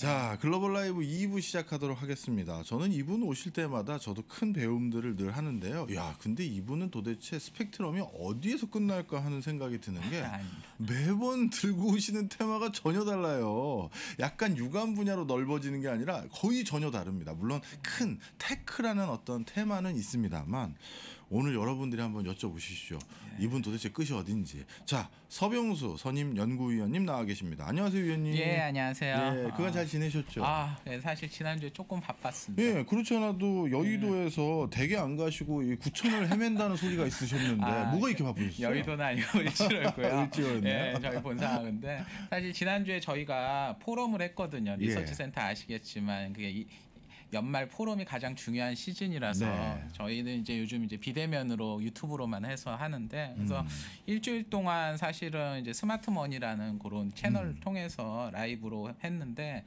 자, 글로벌 라이브 2부 시작하도록 하겠습니다. 저는 이분 오실 때마다 저도 큰 배움들을 늘 하는데요. 야, 근데 이분은 도대체 스펙트럼이 어디에서 끝날까 하는 생각이 드는 게 매번 들고 오시는 테마가 전혀 달라요. 약간 유관 분야로 넓어지는 게 아니라 거의 전혀 다릅니다. 물론 큰 테크라는 어떤 테마는 있습니다만 오늘 여러분들이 한번 여쭤보시죠. 예. 이분 도대체 끝이 어딘지. 자, 서병수 선임 연구위원님 나와 계십니다. 안녕하세요, 위원님. 예, 안녕하세요. 예, 그간 아. 잘 지내셨죠? 아, 네, 사실 지난주에 조금 바빴습니다. 예, 그렇지 않아도 여의도에서 음. 대게 안 가시고 이구청을 헤맨다는 소리가 있으셨는데 아, 뭐가 이렇게 바쁘셨어요? 여의도는 아니고 일주일였고요을지로였네 예, 저희 본사인데 사실 지난주에 저희가 포럼을 했거든요. 예. 리서치 센터 아시겠지만 그게 연말 포럼이 가장 중요한 시즌이라서 네. 저희는 이제 요즘 이제 비대면으로 유튜브로만 해서 하는데 그래서 음. 일주일 동안 사실은 이제 스마트머니라는 그런 채널을 음. 통해서 라이브로 했는데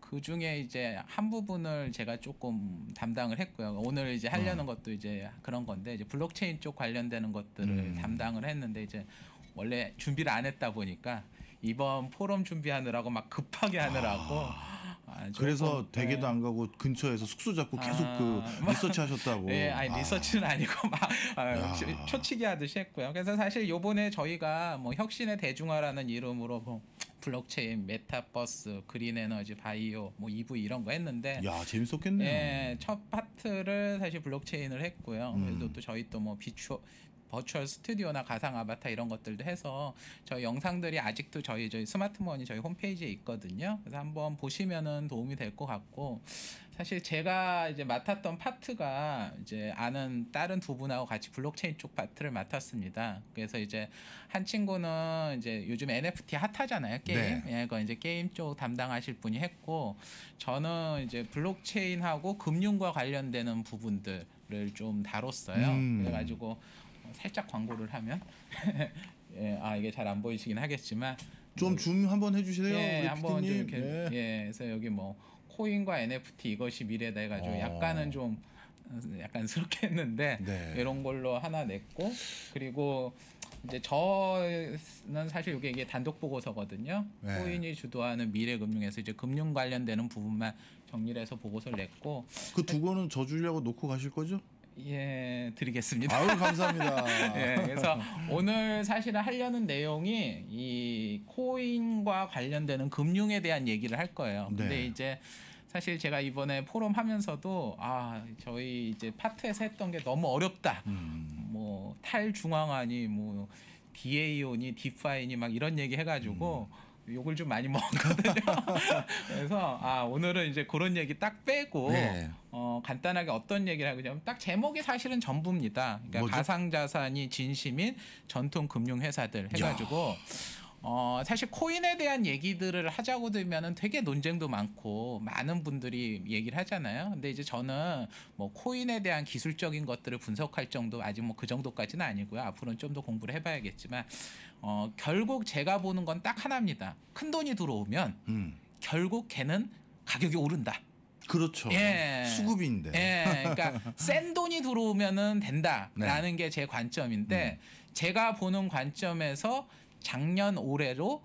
그 중에 이제 한 부분을 제가 조금 담당을 했고요. 오늘 이제 하려는 어. 것도 이제 그런 건데 이제 블록체인 쪽 관련되는 것들을 음. 담당을 했는데 이제 원래 준비를 안 했다 보니까 이번 포럼 준비하느라고 막 급하게 하느라고 아. 아, 그래서 어, 대게도 네. 안 가고 근처에서 숙소 잡고 아, 계속 아, 그 뭐, 리서치 하셨다고. 예, 아니 아. 리서치는 아니고 막 아, 초치기 하듯이 했고요. 그래서 사실 요번에 저희가 뭐 혁신의 대중화라는 이름으로 뭐 블록체인, 메타버스, 그린 에너지, 바이오, 뭐 EV 이런 거 했는데 야 재밌었겠네요. 예, 첫 파트를 사실 블록체인을 했고요. 음. 그래도 또 저희 또 뭐 비추 버추얼 스튜디오나 가상 아바타 이런 것들도 해서 저희 영상들이 아직도 저희 저희 스마트머니 저희 홈페이지에 있거든요. 그래서 한번 보시면은 도움이 될 것 같고 사실 제가 이제 맡았던 파트가 이제 아는 다른 두 분하고 같이 블록체인 쪽 파트를 맡았습니다. 그래서 이제 한 친구는 이제 요즘 NFT 핫하잖아요 게임. 네. 예, 그 이제 게임 쪽 담당하실 분이 했고 저는 이제 블록체인하고 금융과 관련되는 부분들 을좀 다뤘어요. 음. 그래가지고 살짝 광고를 하면 예, 아 이게 잘 안 보이시긴 하겠지만 좀줌 뭐 한번 해주실래요? 예, 한번 좀 이렇게 예. 예, 그래서 여기 뭐 코인과 NFT 이것이 미래다 해가지고 어. 약간은 좀 약간 스럽게 했는데 네. 이런 걸로 하나 냈고 그리고 이제 저는 사실 이게 이게 단독 보고서거든요. 네. 코인이 주도하는 미래 금융에서 이제 금융 관련되는 부분만 정리해서 보고서를 냈고 그두 권은 저 주려고 놓고 가실 거죠? 예, 드리겠습니다. 아유, 감사합니다. 예, 그래서 오늘 사실은 하려는 내용이 이 코인과 관련되는 금융에 대한 얘기를 할 거예요. 근데 네. 이제 사실 제가 이번에 포럼 하면서도 아, 저희 이제 파트에서 했던 게 너무 어렵다. 음. 뭐 탈중앙화니 뭐 DAO니 디파이니 막 이런 얘기 해가지고 음. 욕을 좀 많이 먹거든요. 었 그래서 아 오늘은 이제 그런 얘기 딱 빼고 네. 어, 간단하게 어떤 얘기를 하고냐면 딱 제목이 사실은 전부입니다. 그러니까 가상자산이 진심인 전통 금융 회사들 해가지고 야. 어, 사실 코인에 대한 얘기들을 하자고 들면은 되게 논쟁도 많고 많은 분들이 얘기를 하잖아요. 근데 이제 저는 뭐 코인에 대한 기술적인 것들을 분석할 정도 아직 뭐 그 정도까지는 아니고요. 앞으로는 좀 더 공부를 해봐야겠지만 어, 결국 제가 보는 건 딱 하나입니다. 큰 돈이 들어오면 음. 결국 걔는 가격이 오른다. 그렇죠. 예. 수급인데. 예. 그러니까 센 돈이 들어오면은 된다라는 네. 게제 관점인데 음. 제가 보는 관점에서 작년 올해로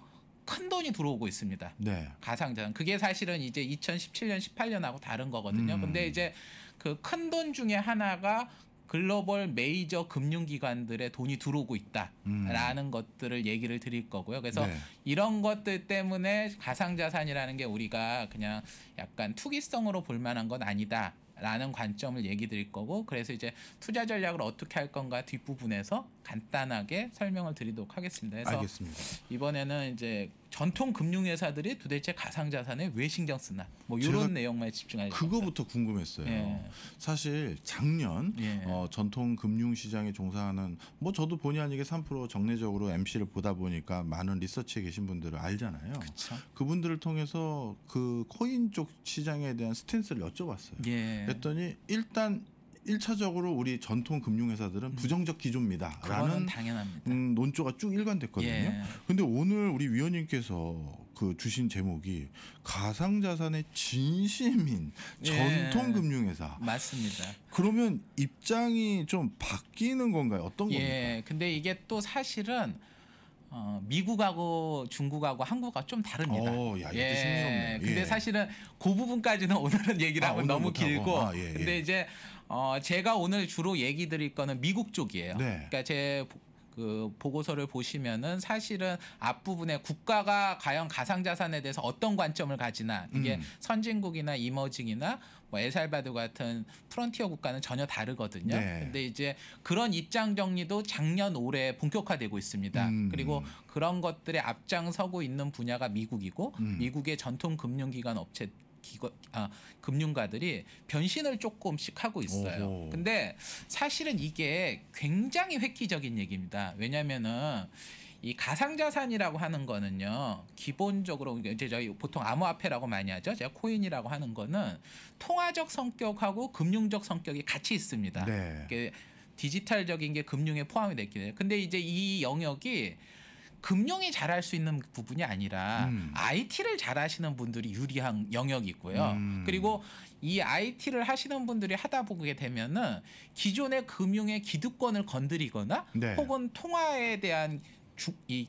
큰 돈이 들어오고 있습니다. 네. 가상자산. 그게 사실은 이제 2017년, 18년하고 다른 거거든요. 음. 근데 이제 그 큰 돈 중에 하나가 글로벌 메이저 금융기관들의 돈이 들어오고 있다라는 음. 것들을 얘기를 드릴 거고요. 그래서 네. 이런 것들 때문에 가상자산이라는 게 우리가 그냥 약간 투기성으로 볼 만한 건 아니다. 라는 관점을 얘기 드릴 거고 그래서 이제 투자 전략을 어떻게 할 건가 뒷부분에서 간단하게 설명을 드리도록 하겠습니다. 그래서 알겠습니다. 이번에는 이제 전통 금융회사들이 도대체 가상자산에 왜 신경 쓰나 뭐 이런 내용만 집중하는 그거부터 니다 궁금했어요. 예. 사실 작년 예. 어, 전통 금융시장에 종사하는 뭐 저도 본의 아니게 3% 정례적으로 MC를 보다 보니까 많은 리서치에 계신 분들을 알잖아요. 그쵸? 그분들을 통해서 그 코인 쪽 시장에 대한 스탠스를 여쭤봤어요. 예. 그랬더니 일단 일차적으로 우리 전통 금융회사들은 음. 부정적 기조입니다라는 당연합니다. 음, 논조가 쭉 일관됐거든요. 그런데 예. 오늘 우리 위원님께서 그 주신 제목이 가상자산의 진심인 예. 전통 금융회사 맞습니다. 그러면 입장이 좀 바뀌는 건가요? 어떤 예. 겁니까? 예. 근데 이게 또 사실은 어, 미국하고 중국하고 한국하고좀 다릅니다. 오, 어, 야, 예. 신기하네. 근데 예. 사실은 그 부분까지는 오늘은 얘기를 아, 하면 오늘 너무 길고. 아, 예, 근데 이제 어, 제가 오늘 주로 얘기 드릴 거는 미국 쪽이에요. 네. 그러니까 제 그 보고서를 보시면은 사실은 앞부분에 국가가 과연 가상자산에 대해서 어떤 관점을 가지나 이게 음. 선진국이나 이머징이나 뭐 엘살바도 같은 프론티어 국가는 전혀 다르거든요. 네. 근데 이제 그런 입장 정리도 작년 올해 본격화되고 있습니다. 음. 그리고 그런 것들에 앞장서고 있는 분야가 미국이고 음. 미국의 전통 금융기관 업체 기관 아, 금융가들이 변신을 조금씩 하고 있어요. 오호. 근데 사실은 이게 굉장히 획기적인 얘기입니다. 왜냐면은 이 가상자산이라고 하는 거는요 기본적으로 이제 저희 보통 암호화폐라고 많이 하죠 제가 코인이라고 하는 거는 통화적 성격하고 금융적 성격이 같이 있습니다 네. 디지털적인 게 금융에 포함이 됐기 때문에 근데 이제 이 영역이 금융이 잘할 수 있는 부분이 아니라 음. IT를 잘하시는 분들이 유리한 영역이 있고요. 음. 그리고 이 IT를 하시는 분들이 하다 보게 되면은 기존의 금융의 기득권을 건드리거나 네. 혹은 통화에 대한 주, 이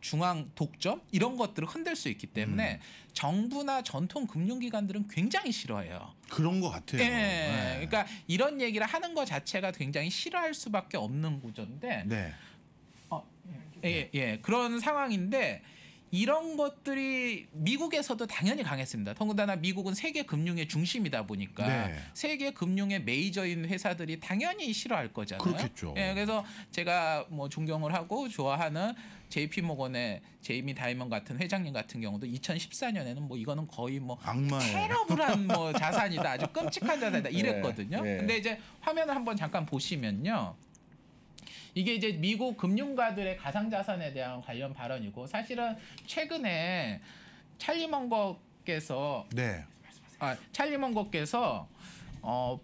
중앙 독점 이런 것들을 흔들 수 있기 때문에 음. 정부나 전통 금융기관들은 굉장히 싫어해요. 그런 것 같아요. 예. 네. 그러니까 이런 얘기를 하는 것 자체가 굉장히 싫어할 수밖에 없는 구조인데 네. 예, 네. 예, 예. 그런 상황인데 이런 것들이 미국에서도 당연히 강했습니다. 더군다나 미국은 세계 금융의 중심이다 보니까 네. 세계 금융의 메이저인 회사들이 당연히 싫어할 거잖아요. 그렇겠죠. 예, 그래서 제가 뭐 존경을 하고 좋아하는 JP 모건의 제이미 다이먼 같은 회장님 같은 경우도 2014년에는 뭐 이거는 거의 뭐 악마예요. 테러블한 뭐 자산이다. 아주 끔찍한 자산이다. 이랬거든요. 네. 네. 근데 이제 화면을 한번 잠깐 보시면요. 이게 이제 미국 금융가들의 가상자산에 대한 관련 발언이고 사실은 최근에 찰리 먼거께서 네. 아, 찰리 먼거께서 어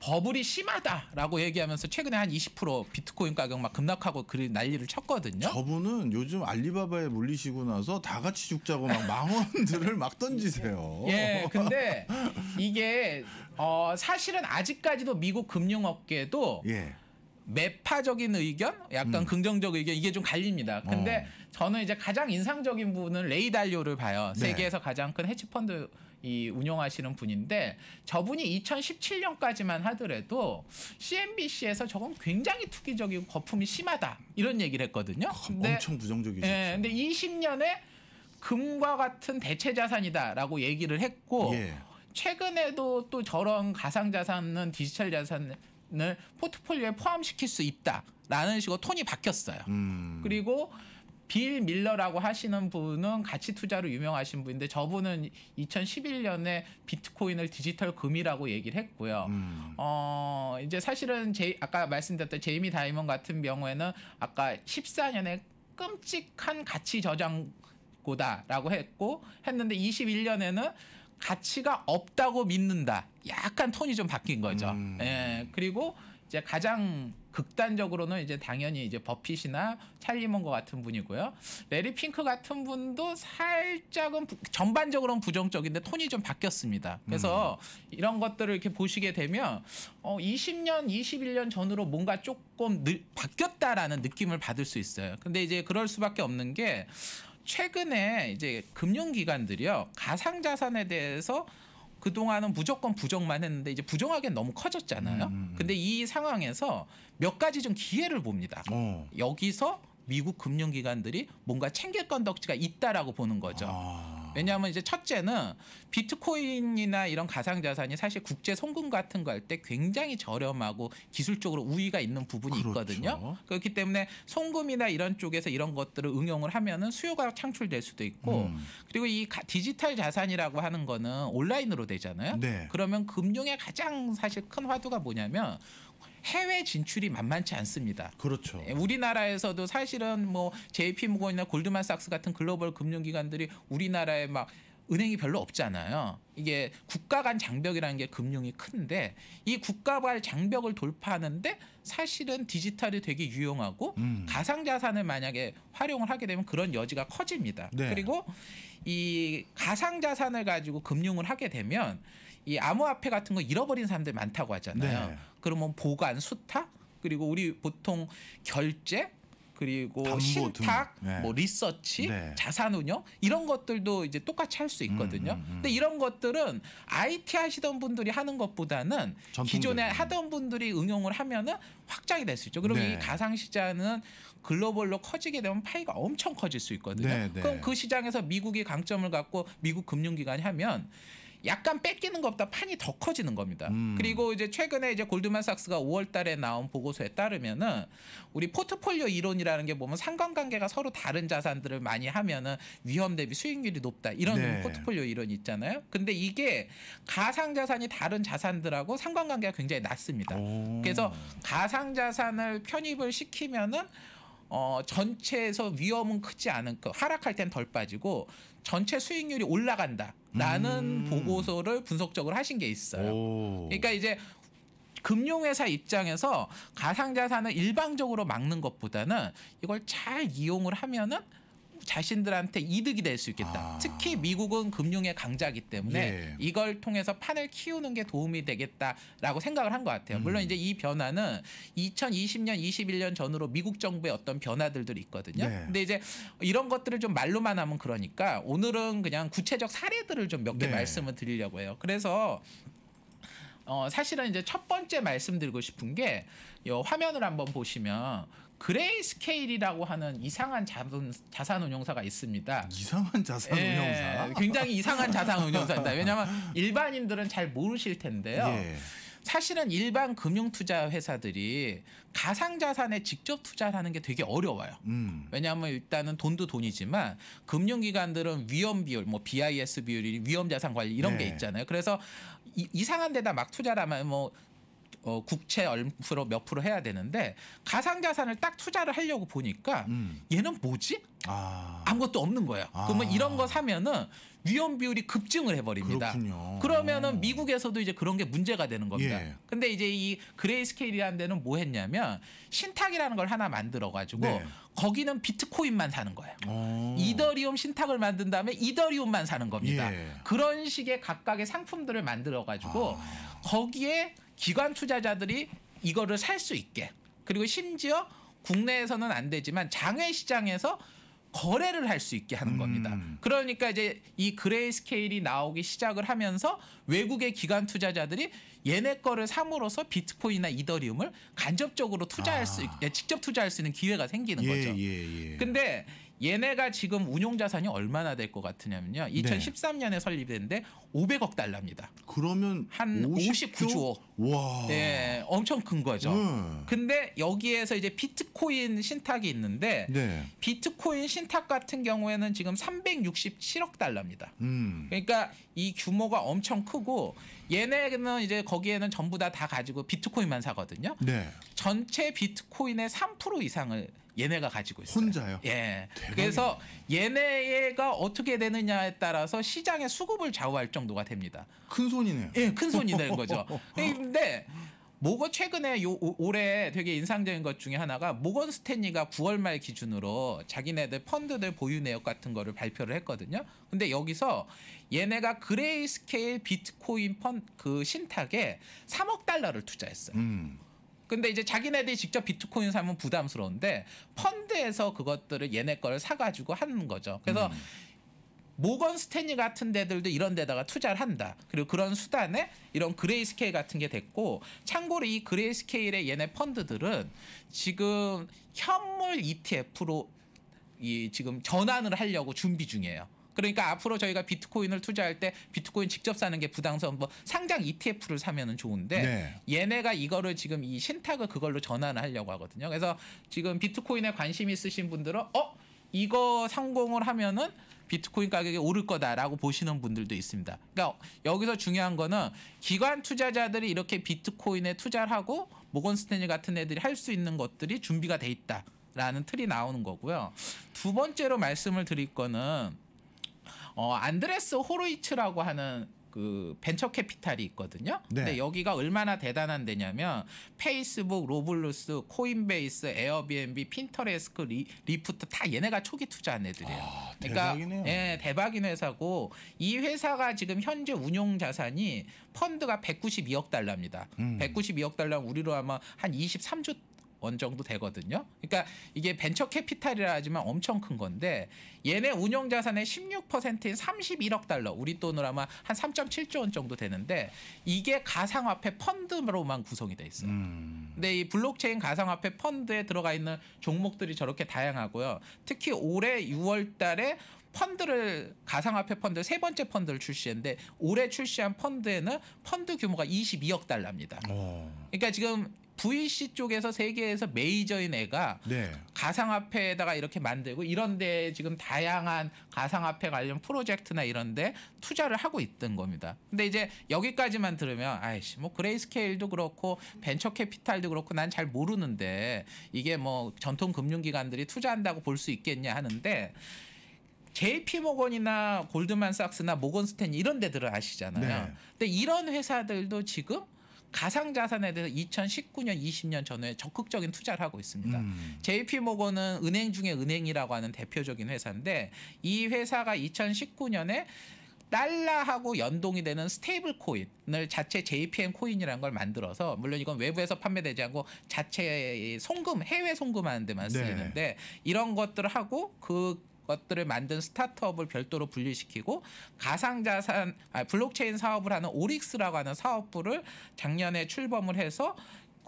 버블이 심하다라고 얘기하면서 최근에 한 20% 비트코인 가격 막 급락하고 그리 난리를 쳤거든요. 저분은 요즘 알리바바에 물리시고 나서 다 같이 죽자고 막 망원들을 막 던지세요. 예, 근데 이게 어 사실은 아직까지도 미국 금융업계도 예. 매파적인 의견, 약간 음. 긍정적 의견 이게 좀 갈립니다. 근데 어. 저는 이제 가장 인상적인 부분은 레이달료를 봐요. 네. 세계에서 가장 큰 헤지펀드 이 운영하시는 분인데 저분이 2017년까지만 하더라도 CNBC에서 저건 굉장히 투기적이고 거품이 심하다 이런 얘기를 했거든요. 아, 근데, 엄청 부정적이죠. 예, 근데 20년에 금과 같은 대체 자산이다라고 얘기를 했고 예. 최근에도 또 저런 가상 자산은 디지털 자산 자산을 포트폴리오에 포함시킬 수 있다라는 식으로 톤이 바뀌었어요. 음. 그리고 빌 밀러라고 하시는 분은 가치 투자로 유명하신 분인데 저분은 2011년에 비트코인을 디지털 금이라고 얘기를 했고요. 음. 어, 이제 사실은 제 아까 말씀드렸던 제이미 다이먼 같은 경우에는 아까 14년에 끔찍한 가치 저장 고다라고 했고 했는데 21년에는 가치가 없다고 믿는다. 약간 톤이 좀 바뀐 거죠. 음. 예. 그리고 이제 가장 극단적으로는 이제 당연히 이제 버핏이나 찰리 몽거 같은 분이고요. 레리 핑크 같은 분도 살짝은 부, 전반적으로는 부정적인데 톤이 좀 바뀌었습니다. 그래서 음. 이런 것들을 이렇게 보시게 되면 어 20년, 21년 전으로 뭔가 조금 늘, 바뀌었다라는 느낌을 받을 수 있어요. 근데 이제 그럴 수밖에 없는 게 최근에 이제 금융기관들이요 가상자산에 대해서 그 동안은 무조건 부정만 했는데 이제 부정하기엔 너무 커졌잖아요. 음, 음, 음. 근데 이 상황에서 몇 가지 좀 기회를 봅니다. 어. 여기서 미국 금융기관들이 뭔가 챙길 건덕지가 있다라고 보는 거죠. 아. 왜냐하면 이제 첫째는 비트코인이나 이런 가상자산이 사실 국제 송금 같은 거 할 때 굉장히 저렴하고 기술적으로 우위가 있는 부분이 그렇죠. 있거든요. 그렇기 때문에 송금이나 이런 쪽에서 이런 것들을 응용을 하면은 수요가 창출될 수도 있고 음. 그리고 이 디지털 자산이라고 하는 거는 온라인으로 되잖아요. 네. 그러면 금융의 가장 사실 큰 화두가 뭐냐면 해외 진출이 만만치 않습니다. 그렇죠. 예, 우리나라에서도 사실은 뭐 JP 모건이나 골드만삭스 같은 글로벌 금융기관들이 우리나라에 막 은행이 별로 없잖아요. 이게 국가 간 장벽이라는 게 금융이 큰데 이 국가 간 장벽을 돌파하는데 사실은 디지털이 되게 유용하고 음. 가상 자산을 만약에 활용을 하게 되면 그런 여지가 커집니다. 네. 그리고 이 가상 자산을 가지고 금융을 하게 되면 이 암호화폐 같은 거 잃어버린 사람들 많다고 하잖아요. 네. 그러면 보관 수탁 그리고 우리 보통 결제 그리고 담보, 신탁, 네. 뭐 리서치, 네. 자산운용 이런 것들도 이제 똑같이 할 수 있거든요. 음, 음, 음. 근데 이런 것들은 IT 하시던 분들이 하는 것보다는 기존에 음. 하던 분들이 응용을 하면은 확장이 될 수 있죠. 그럼 네. 이 가상 시장은 글로벌로 커지게 되면 파이가 엄청 커질 수 있거든요. 네, 네. 그럼 그 시장에서 미국이 강점을 갖고 미국 금융기관이 하면 약간 뺏기는 것보다 판이 더 커지는 겁니다. 음. 그리고 이제 최근에 이제 골드만삭스가 5월달에 나온 보고서에 따르면은 우리 포트폴리오 이론이라는 게 보면 상관관계가 서로 다른 자산들을 많이 하면은 위험 대비 수익률이 높다 이런 네. 포트폴리오 이론이 있잖아요. 근데 이게 가상 자산이 다른 자산들하고 상관관계가 굉장히 낮습니다. 오. 그래서 가상 자산을 편입을 시키면은 어, 전체에서 위험은 크지 않은 거 그 하락할 땐 덜 빠지고 전체 수익률이 올라간다. 라는 음. 보고서를 분석적으로 하신 게 있어요. 오. 그러니까 이제 금융회사 입장에서 가상자산을 일방적으로 막는 것보다는 이걸 잘 이용을 하면은 자신들한테 이득이 될 수 있겠다. 아. 특히 미국은 금융의 강자기 때문에 예. 이걸 통해서 판을 키우는 게 도움이 되겠다라고 생각을 한 것 같아요. 물론 음. 이제 이 변화는 2020년, 21년 전으로 미국 정부의 어떤 변화들들이 있거든요. 네. 근데 이제 이런 것들을 좀 말로만 하면 그러니까 오늘은 그냥 구체적 사례들을 좀 몇개 네. 말씀을 드리려고 해요. 그래서 어 사실은 이제 첫 번째 말씀드리고 싶은 게요 화면을 한번 보시면 그레이 스케일이라고 하는 이상한 자본, 자산 운용사가 있습니다. 이상한 자산 예, 운용사? 예, 굉장히 이상한 자산 운용사입니다. 왜냐하면 일반인들은 잘 모르실 텐데요. 예. 사실은 일반 금융 투자 회사들이 가상 자산에 직접 투자를 하는 게 되게 어려워요. 음. 왜냐하면 일단은 돈도 돈이지만 금융 기관들은 위험 비율, 뭐 BIS 비율이 위험 자산 관리 이런 네. 게 있잖아요. 그래서 이, 상한 데다 막 투자라면 뭐 어, 국채 얼프로 몇 프로 해야 되는데 가상 자산을 딱 투자를 하려고 보니까 음. 얘는 뭐지? 아. 무것도 없는 거예요. 아. 그러면 이런 거 사면은 위험 비율이 급증을 해버립니다. 그렇군요. 그러면은 미국에서도 이제 그런 게 문제가 되는 겁니다. 예. 근데 이제 이 그레이 스케일이라는 데는 뭐 했냐면 신탁이라는 걸 하나 만들어 가지고 네. 거기는 비트코인만 사는 거예요. 오. 어. 이더리움 신탁을 만든 다음에 이더리움만 사는 겁니다. 예. 그런 식의 각각의 상품들을 만들어 가지고 아. 거기에 기관 투자자들이 이거를 살 수 있게 그리고 심지어 국내에서는 안 되지만 장외 시장에서 거래를 할 수 있게 하는 음. 겁니다. 그러니까 이제 이 그레이 스케일이 나오기 시작을 하면서 외국의 기관 투자자들이 얘네 거를 삼으로써 비트코인이나 이더리움을 간접적으로 투자할 아. 수 직접 투자할 수 있는 기회가 생기는 예, 거죠. 예, 예. 근데 얘네가 지금 운용 자산이 얼마나 될 것 같으냐면요. 2013년에 네. 설립됐는데 500억 달러입니다. 그러면 한 50조? 59조. 와. 네, 엄청 큰 거죠. 네. 근데 여기에서 이제 비트코인 신탁이 있는데 네. 비트코인 신탁 같은 경우에는 지금 367억 달러입니다. 음. 그러니까 이 규모가 엄청 크고 얘네는 이제 거기에는 전부 다다 다 가지고 비트코인만 사거든요. 네. 전체 비트코인의 3% 이상을 얘네가 가지고 있어요. 혼자요? 예. 대박이네. 그래서 얘네가 어떻게 되느냐에 따라서 시장의 수급을 좌우할 정도가 됩니다. 큰 손이네요. 예, 큰 손이 되는 거죠. 예, 근데 모거 최근에 요 올해 되게 인상적인 것 중에 하나가 모건 스탠리가 9월 말 기준으로 자기네들 펀드들 보유 내역 같은 거를 발표를 했거든요. 근데 여기서 얘네가 그레이스케일 비트코인 펀 그 신탁에 3억 달러를 투자했어요. 음. 근데 이제 자기네들이 직접 비트코인 사면 부담스러운데 펀드에서 그것들을 얘네 거를 사가지고 하는 거죠. 그래서 음. 모건 스탠리 같은 데들도 이런 데다가 투자를 한다. 그리고 그런 수단에 이런 그레이 스케일 같은 게 됐고 참고로 이 그레이 스케일의 얘네 펀드들은 지금 현물 ETF로 이 지금 전환을 하려고 준비 중이에요. 그러니까 앞으로 저희가 비트코인을 투자할 때 비트코인 직접 사는 게부당성뭐 상장 ETF를 사면은 좋은데 네. 얘네가 이거를 지금 이 신탁을 그걸로 전환을 하려고 하거든요. 그래서 지금 비트코인에 관심 있으신 분들은 어 이거 성공을 하면은 비트코인 가격이 오를 거다라고 보시는 분들도 있습니다. 그러니까 여기서 중요한 거는 기관 투자자들이 이렇게 비트코인에 투자를 하고 모건 스탠리 같은 애들이 할 수 있는 것들이 준비가 돼 있다라는 틀이 나오는 거고요. 두 번째로 말씀을 드릴 거는 어, 안드레스 호로이츠라고 하는 그 벤처 캐피탈이 있거든요. 네. 근데 여기가 얼마나 대단한 데냐면 페이스북, 로블루스, 코인베이스, 에어비앤비, 핀터레스크, 리, 리프트 다 얘네가 초기 투자한 애들이에요. 아, 그러니까 예, 대박인 회사고 이 회사가 지금 현재 운용 자산이 펀드가 192억 달러입니다. 음. 192억 달러 우리로 하면 한 23조 원 정도 되거든요. 그러니까 이게 벤처 캐피탈이라 하지만 엄청 큰 건데 얘네 운영 자산의 16%인 31억 달러, 우리 돈으로 아마 한 3.7조 원 정도 되는데 이게 가상화폐 펀드로만 구성이 돼 있어요. 음. 근데 이 블록체인 가상화폐 펀드에 들어가 있는 종목들이 저렇게 다양하고요. 특히 올해 6월 달에 펀드를 가상화폐 펀드 세 번째 펀드를 출시했는데 올해 출시한 펀드에는 펀드 규모가 22억 달러입니다. 오. 그러니까 지금 VC 쪽에서 세계에서 메이저인 애가 네. 가상화폐에다가 이렇게 만들고 이런데 지금 다양한 가상화폐 관련 프로젝트나 이런데 투자를 하고 있던 겁니다. 근데 이제 여기까지만 들으면 아이씨 뭐 그레이스케일도 그렇고 벤처 캐피탈도 그렇고 난 잘 모르는데 이게 뭐 전통 금융기관들이 투자한다고 볼 수 있겠냐 하는데 JP 모건이나 골드만삭스나 모건스탠 이런 데들을 아시잖아요. 네. 근데 이런 회사들도 지금 가상 자산에 대해서 2019년, 20년 전에 후 적극적인 투자를 하고 있습니다. 음. JP 모건은 은행 중에 은행이라고 하는 대표적인 회사인데 이 회사가 2019년에 달러하고 연동이 되는 스테이블 코인을 자체 JPN 코인이라는 걸 만들어서 물론 이건 외부에서 판매되지 않고 자체 송금 해외 송금하는 데만 네. 쓰이는데 네. 이런 것들을 하고 그 것들을 만든 스타트업을 별도로 분리시키고 가상자산 아, 블록체인 사업을 하는 오릭스라고 하는 사업부를 작년에 출범을 해서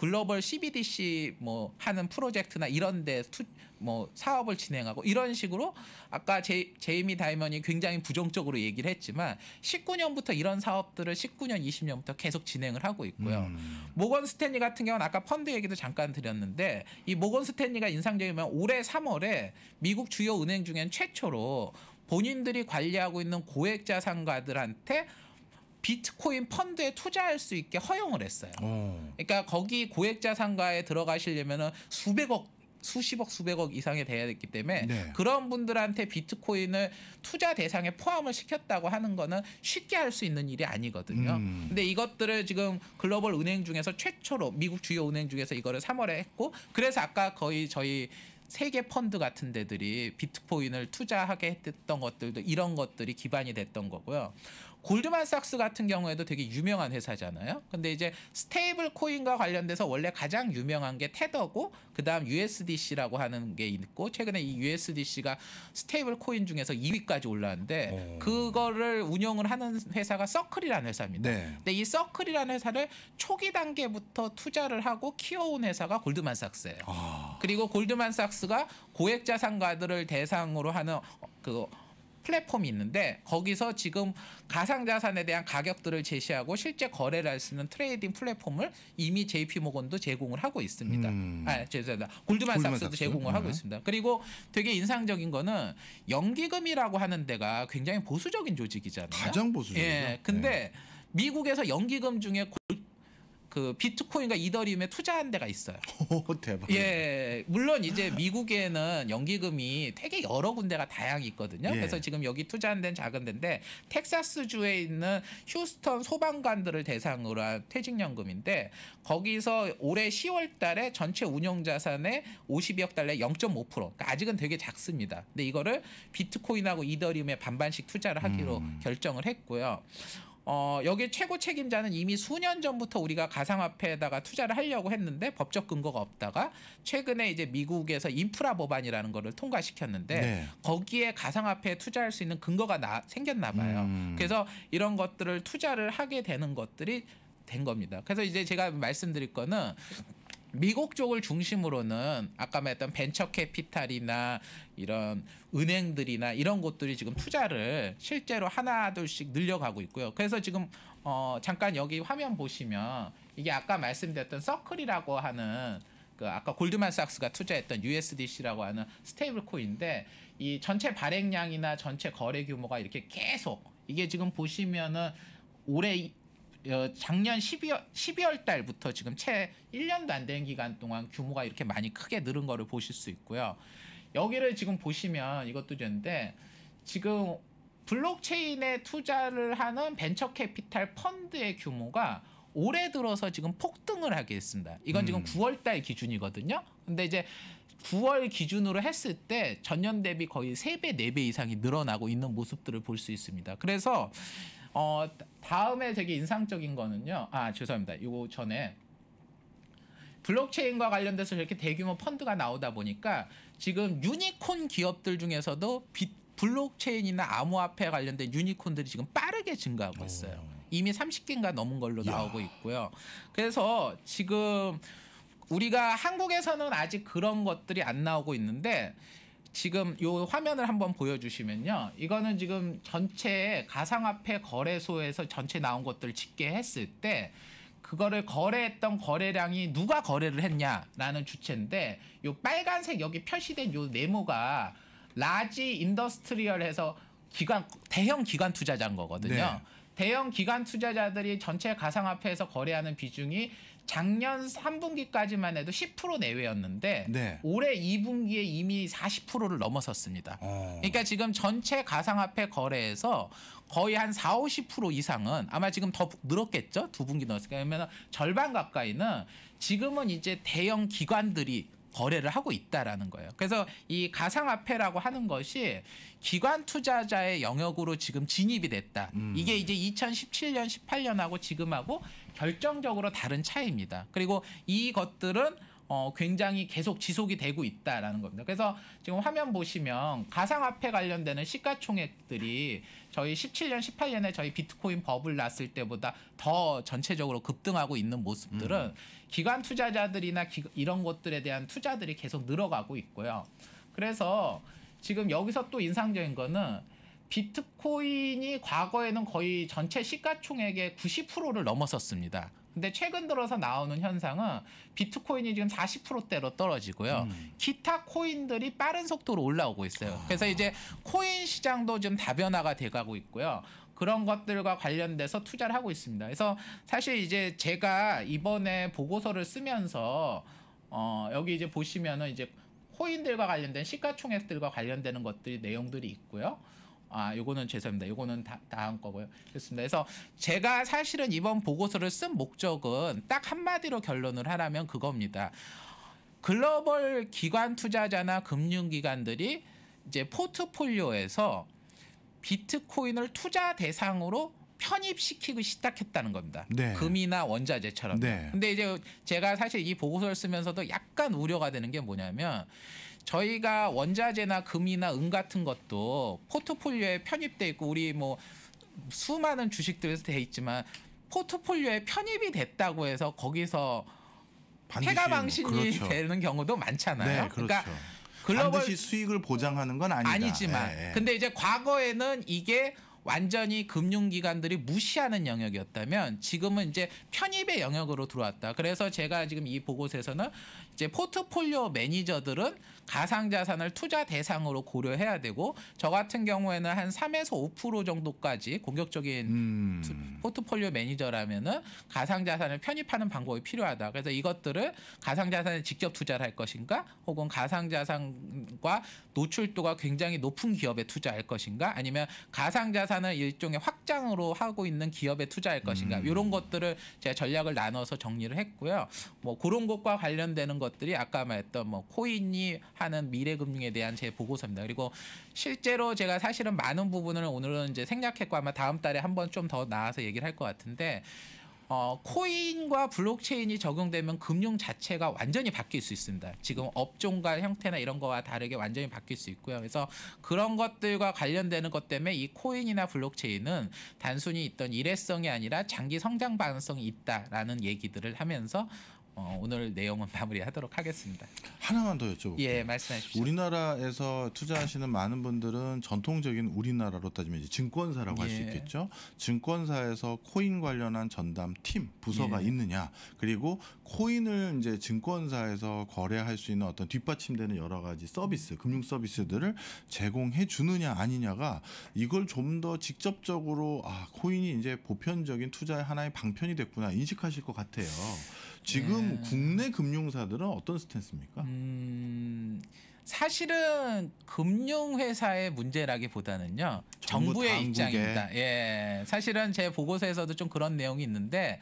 글로벌 CBDC 뭐 하는 프로젝트나 이런 데 투, 뭐 사업을 진행하고 이런 식으로 아까 제, 제이미 다이먼이 굉장히 부정적으로 얘기를 했지만 19년부터 이런 사업들을 19년 20년부터 계속 진행을 하고 있고요. 음. 모건 스탠리 같은 경우는 아까 펀드 얘기도 잠깐 드렸는데 이 모건 스탠리가 인상적이면 올해 3월에 미국 주요 은행 중엔 최초로 본인들이 관리하고 있는 고액 자산가들한테 비트코인 펀드에 투자할 수 있게 허용을 했어요. 오. 어. 그러니까 거기 고액자산가에 들어가시려면은 수백억 수십억 수백억 이상이 돼야 됐기 때문에 네. 그런 분들한테 비트코인을 투자 대상에 포함을 시켰다고 하는 거는 쉽게 할 수 있는 일이 아니거든요. 음. 근데 이것들을 지금 글로벌 은행 중에서 최초로 미국 주요 은행 중에서 이거를 3월에 했고 그래서 아까 거의 저희 세계 펀드 같은 데들이 비트코인을 투자하게 했던 것들도 이런 것들이 기반이 됐던 거고요. 골드만삭스 같은 경우에도 되게 유명한 회사잖아요. 근데 이제 스테이블 코인과 관련돼서 원래 가장 유명한 게 테더고 그다음 USDC라고 하는 게 있고 최근에 이 USDC가 스테이블 코인 중에서 2위까지 올랐는데 오. 그거를 운영을 하는 회사가 서클이라는 회사입니다. 네. 근데 이 서클이라는 회사를 초기 단계부터 투자를 하고 키워온 회사가 골드만삭스예요. 아. 그리고 골드만삭스가 고액 자산가들을 대상으로 하는 그 플랫폼이 있는데 거기서 지금 가상 자산에 대한 가격들을 제시하고 실제 거래를 할 수 있는 트레이딩 플랫폼을 이미 JP 모건도 제공을 하고 있습니다. 음. 아, 죄송합니다. 골드만삭스도 골드만 제공을 네. 하고 있습니다. 그리고 되게 인상적인 거는 연기금이라고 하는 데가 굉장히 보수적인 조직이잖아요. 가장 보수적이죠. 예. 근데 네. 미국에서 연기금 중에 그 비트코인과 이더리움에 투자한 데가 있어요. 오, 대박. 예, 물론 이제 미국에는 연기금이 되게 여러 군데가 다양히 있거든요. 예. 그래서 지금 여기 투자한 데는 작은 데인데 텍사스 주에 있는 휴스턴 소방관들을 대상으로 한 퇴직연금인데 거기서 올해 10월달에 전체 운영자산의 52억 달러 0.5% 그러니까 아직은 되게 작습니다. 근데 이거를 비트코인하고 이더리움에 반반씩 투자를 하기로 음. 결정을 했고요. 어, 여기 최고 책임자는 이미 수년 전부터 우리가 가상화폐에다가 투자를 하려고 했는데 법적 근거가 없다가 최근에 이제 미국에서 인프라 법안이라는 거를 통과시켰는데 네. 거기에 가상화폐에 투자할 수 있는 근거가 나, 생겼나 봐요. 음. 그래서 이런 것들을 투자를 하게 되는 것들이 된 겁니다. 그래서 이제 제가 말씀드릴 거는 미국 쪽을 중심으로는 아까 말했던 벤처 캐피탈이나 이런 은행들이나 이런 곳들이 지금 투자를 실제로 하나 둘씩 늘려가고 있고요. 그래서 지금 어 잠깐 여기 화면 보시면 이게 아까 말씀드렸던 서클이라고 하는 그 아까 골드만삭스가 투자했던 USDC라고 하는 스테이블 코인데 이 전체 발행량이나 전체 거래 규모가 이렇게 계속 이게 지금 보시면은 올해 어, 작년 12월 12월 달부터 지금 채 1년도 안 된 기간 동안 규모가 이렇게 많이 크게 늘은 거를 보실 수 있고요. 여기를 지금 보시면 이것도 되는데 지금 블록체인에 투자를 하는 벤처 캐피탈 펀드의 규모가 올해 들어서 지금 폭등을 하게 했습니다. 이건 지금 음. 9월 달 기준이거든요. 근데 이제 9월 기준으로 했을 때 전년 대비 거의 3배, 4배 이상이 늘어나고 있는 모습들을 볼 수 있습니다. 그래서 어, 다음에 되게 인상적인 거는요. 아, 죄송합니다. 이거 전에 블록체인과 관련돼서 이렇게 대규모 펀드가 나오다 보니까 지금 유니콘 기업들 중에서도 비, 블록체인이나 암호화폐 관련된 유니콘들이 지금 빠르게 증가하고 있어요. 어. 이미 30개인가 넘은 걸로 야. 나오고 있고요. 그래서 지금 우리가 한국에서는 아직 그런 것들이 안 나오고 있는데 지금 요 화면을 한번 보여주시면요. 이거는 지금 전체 가상화폐 거래소에서 전체 나온 것들 집계했을 때 그거를 거래했던 거래량이 누가 거래를 했냐라는 주체인데 요 빨간색 여기 표시된 요 네모가 라지 인더스트리얼 해서 기관 대형 기관 투자자인 거거든요. 네. 대형 기관 투자자들이 전체 가상화폐에서 거래하는 비중이 작년 3분기까지만 해도 10% 내외였는데 네. 올해 2분기에 이미 40%를 넘어섰습니다. 오. 어. 그러니까 지금 전체 가상화폐 거래에서 거의 한 4, 50% 이상은 아마 지금 더 늘었겠죠? 두 분기 넣었으니까 그러면 절반 가까이는 지금은 이제 대형 기관들이 거래를 하고 있다라는 거예요. 그래서 이 가상화폐라고 하는 것이 기관 투자자의 영역으로 지금 진입이 됐다. 음. 이게 이제 2017년, 18년하고 지금하고 결정적으로 다른 차이입니다. 그리고 이것들은 어, 굉장히 계속 지속이 되고 있다라는 겁니다. 그래서 지금 화면 보시면 가상화폐 관련되는 시가총액들이 저희 17년, 18년에 저희 비트코인 버블 났을 때보다 더 전체적으로 급등하고 있는 모습들은 음. 기관 투자자들이나 기, 이런 것들에 대한 투자들이 계속 늘어가고 있고요. 그래서 지금 여기서 또 인상적인 거는 비트코인이 과거에는 거의 전체 시가총액의 90%를 넘었었습니다. 근데 최근 들어서 나오는 현상은 비트코인이 지금 40%대로 떨어지고요. 음. 기타 코인들이 빠른 속도로 올라오고 있어요. 그래서 아. 이제 코인 시장도 좀 다변화가 돼가고 있고요. 그런 것들과 관련돼서 투자를 하고 있습니다. 그래서 사실 이제 제가 이번에 보고서를 쓰면서 어 여기 이제 보시면은 이제 코인들과 관련된 시가총액들과 관련되는 것들이 내용들이 있고요. 아, 요거는 죄송합니다. 요거는 다, 다음 거고요. 그렇습니다. 그래서 제가 사실은 이번 보고서를 쓴 목적은 딱 한마디로 결론을 하라면 그겁니다. 글로벌 기관 투자자나 금융기관들이 이제 포트폴리오에서 비트코인을 투자 대상으로 편입시키고 시작했다는 겁니다. 네. 금이나 원자재처럼. 네. 근데 이제 제가 사실 이 보고서를 쓰면서도 약간 우려가 되는 게 뭐냐면 저희가 원자재나 금이나 은 같은 것도 포트폴리오에 편입돼 있고 우리 뭐 수많은 주식들에서 돼 있지만 포트폴리오에 편입이 됐다고 해서 거기서 해가 방신이 그렇죠. 되는 경우도 많잖아요. 네, 그러니까 그렇죠. 그러니까 글로벌 반드시 수익을 보장하는 건 아니다. 아니지만 예, 예. 근데 이제 과거에는 이게 완전히 금융기관들이 무시하는 영역이었다면 지금은 이제 편입의 영역으로 들어왔다. 그래서 제가 지금 이 보고서에서는 이제 포트폴리오 매니저들은 가상 자산을 투자 대상으로 고려해야 되고 저 같은 경우에는 한 3에서 5% 정도까지 공격적인 음. 포트폴리오 매니저라면은 가상 자산을 편입하는 방법이 필요하다. 그래서 이것들을 가상 자산에 직접 투자를 할 것인가 혹은 가상 자산과 노출도가 굉장히 높은 기업에 투자할 것인가 아니면 가상 자산을 일종의 확장으로 하고 있는 기업에 투자할 것인가 음. 이런 것들을 제가 전략을 나눠서 정리를 했고요. 뭐 그런 것과 관련되는 것 것들이 아까 말했던 뭐 코인이 하는 미래금융에 대한 제 보고서입니다. 그리고 실제로 제가 사실은 많은 부분을 오늘은 이제 생략했고 아마 다음 달에 한번 좀 더 나와서 얘기를 할 것 같은데 어, 코인과 블록체인이 적용되면 금융 자체가 완전히 바뀔 수 있습니다. 지금 업종과 형태나 이런 거와 다르게 완전히 바뀔 수 있고요. 그래서 그런 것들과 관련되는 것 때문에 이 코인이나 블록체인은 단순히 있던 일회성이 아니라 장기 성장 가능성이 있다라는 얘기들을 하면서 어, 오늘 내용은 마무리하도록 하겠습니다. 하나만 더 여쭤볼게요. 예, 말씀하십시오. 우리나라에서 투자하시는 많은 분들은 전통적인 우리나라로 따지면 이제 증권사라고 예. 할수 있겠죠. 증권사에서 코인 관련한 전담 팀 부서가 예. 있느냐, 그리고 코인을 이제 증권사에서 거래할 수 있는 어떤 뒷받침되는 여러 가지 서비스, 금융 서비스들을 제공해 주느냐 아니냐가 이걸 좀 더 직접적으로 아 코인이 이제 보편적인 투자의 하나의 방편이 됐구나 인식하실 것 같아요. 지금 네. 국내 금융사들은 어떤 스탠스입니까? 음, 사실은 금융회사의 문제라기보다는요 정부의 입장입니다. 예, 사실은 제 보고서에서도 좀 그런 내용이 있는데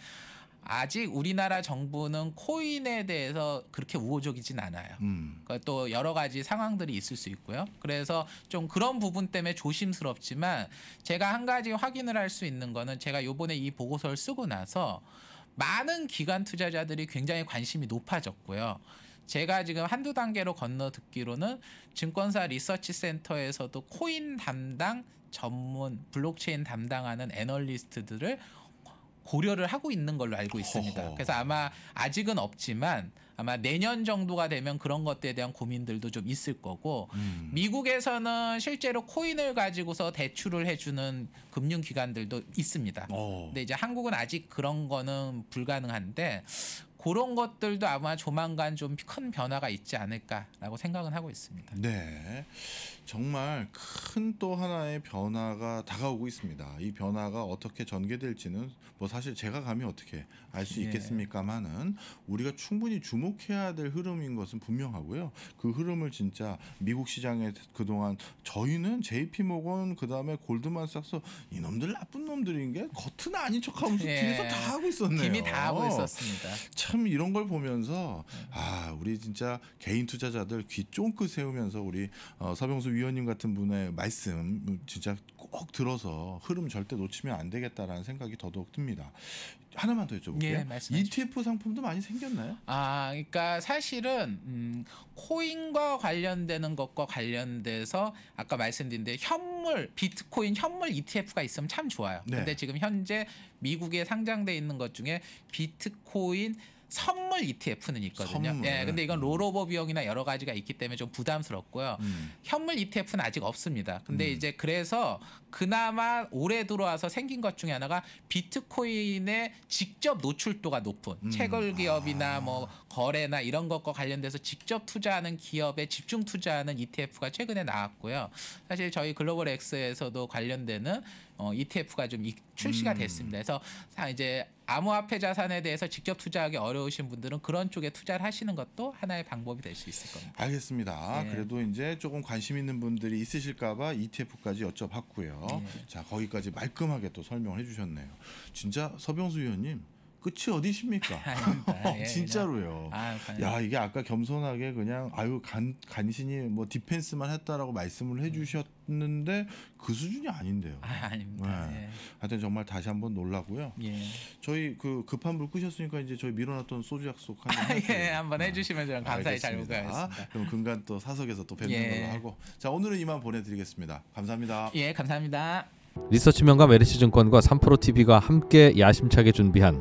아직 우리나라 정부는 코인에 대해서 그렇게 우호적이진 않아요. 음. 그니까또 여러 가지 상황들이 있을 수 있고요. 그래서 좀 그런 부분 때문에 조심스럽지만 제가 한 가지 확인을 할 수 있는 거는 제가 요번에 이 보고서를 쓰고 나서 많은 기관 투자자들이 굉장히 관심이 높아졌고요. 제가 지금 한두 단계로 건너 듣기로는 증권사 리서치 센터에서도 코인 담당 전문 블록체인 담당하는 애널리스트들을 고려를 하고 있는 걸로 알고 있습니다. 허허. 그래서 아마 아직은 없지만 아마 내년 정도가 되면 그런 것들에 대한 고민들도 좀 있을 거고 음. 미국에서는 실제로 코인을 가지고서 대출을 해주는 금융기관들도 있습니다. 오. 어. 근데 이제 한국은 아직 그런 거는 불가능한데 그런 것들도 아마 조만간 좀 큰 변화가 있지 않을까라고 생각은 하고 있습니다. 네. 정말 큰 또 하나의 변화가 다가오고 있습니다. 이 변화가 어떻게 전개될지는 뭐 사실 제가 감히 어떻게 알수 예. 있겠습니까만은 우리가 충분히 주목해야 될 흐름인 것은 분명하고요. 그 흐름을 진짜 미국 시장에 그동안 저희는 JP 모건 그다음에 골드만삭스 이놈들 나쁜 놈들인 게 겉은 아닌 척하면서 예. 뒤에서 다 하고 있었네요. 김이 다 하고 있었습니다. 참 이런 걸 보면서 네. 아 우리 진짜 개인 투자자들 귀 쫑긋 세우면서 우리 어, 서병수 위원님 같은 분의 말씀 진짜 꼭 들어서 흐름 절대 놓치면 안 되겠다라는 생각이 더더욱 듭니다. 하나만 더 여쭤볼게요. 예, ETF 상품도 많이 생겼나요? 아, 그러니까 사실은 음, 코인과 관련되는 것과 관련돼서 아까 말씀드린데 현물 비트코인 현물 ETF가 있으면 참 좋아요. 네. 근데 지금 현재 미국에 상장돼 있는 것 중에 비트코인 선물 ETF는 있거든요. 선물. 예, 근데 이건 음. 롤오버 비용이나 여러 가지가 있기 때문에 좀 부담스럽고요. 음. 현물 ETF는 아직 없습니다. 근데 음. 이제 그래서 그나마 올해 들어와서 생긴 것 중에 하나가 비트코인의 직접 노출도가 높은 음. 채굴 아. 기업이나 아. 뭐 거래나 이런 것과 관련돼서 직접 투자하는 기업에 집중 투자하는 ETF가 최근에 나왔고요. 사실 저희 글로벌 X에서도 관련되는 어, ETF가 좀 이, 출시가 음. 됐습니다. 그래서 이제 암호화폐 자산에 대해서 직접 투자하기 어려우신 분들은 그런 쪽에 투자를 하시는 것도 하나의 방법이 될 수 있을 겁니다. 알겠습니다. 네. 그래도 이제 조금 관심 있는 분들이 있으실까봐 ETF까지 여쭤봤고요. 네. 자 거기까지 말끔하게 또 설명을 해주셨네요. 진짜 서병수 위원님 끝이 어디십니까? 예, 진짜로요. 아, 야 이게 아까 겸손하게 그냥 아유 간 간신히 뭐 디펜스만 했다라고 말씀을 음. 해주셨는데 그 수준이 아닌데요. 아, 아닙니다. 네. 예. 하여튼 정말 다시 한번 놀라고요. 예. 저희 그 급한 불 끄셨으니까 이제 저희 밀어놨던 소주 약속 한번 아, 예, 한번 아, 해주시면 저랑 감사히 잘 먹겠습니다. 그럼 금간 또 사석에서 또 뵙는 예. 걸로 하고 자 오늘은 이만 보내드리겠습니다. 감사합니다. 예, 감사합니다. 리서치명과메르시 증권과 3프로 TV가 함께 야심차게 준비한